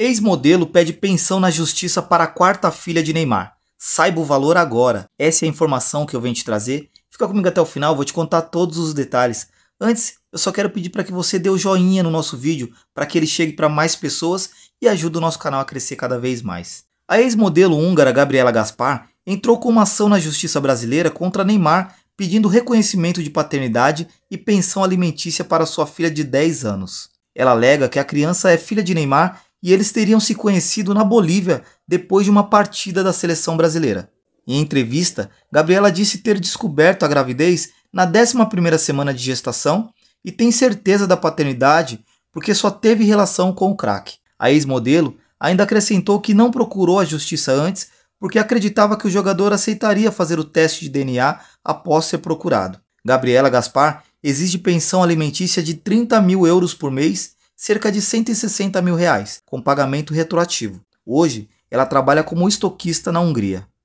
Ex-modelo pede pensão na justiça para a quarta filha de Neymar. Saiba o valor agora. Essa é a informação que eu venho te trazer. Fica comigo até o final, vou te contar todos os detalhes. Antes, eu só quero pedir para que você dê o joinha no nosso vídeo para que ele chegue para mais pessoas e ajude o nosso canal a crescer cada vez mais. A ex-modelo húngara Gabriela Gaspar entrou com uma ação na justiça brasileira contra Neymar pedindo reconhecimento de paternidade e pensão alimentícia para sua filha de 10 anos. Ela alega que a criança é filha de Neymar e eles teriam se conhecido na Bolívia depois de uma partida da seleção brasileira. Em entrevista, Gabriela disse ter descoberto a gravidez na 11ª semana de gestação e tem certeza da paternidade porque só teve relação com o craque. A ex-modelo ainda acrescentou que não procurou a justiça antes porque acreditava que o jogador aceitaria fazer o teste de DNA após ser procurado. Gabriela Gaspar exige pensão alimentícia de 30 mil euros por mês cerca de 160 mil reais, com pagamento retroativo. Hoje, ela trabalha como estoquista na Hungria.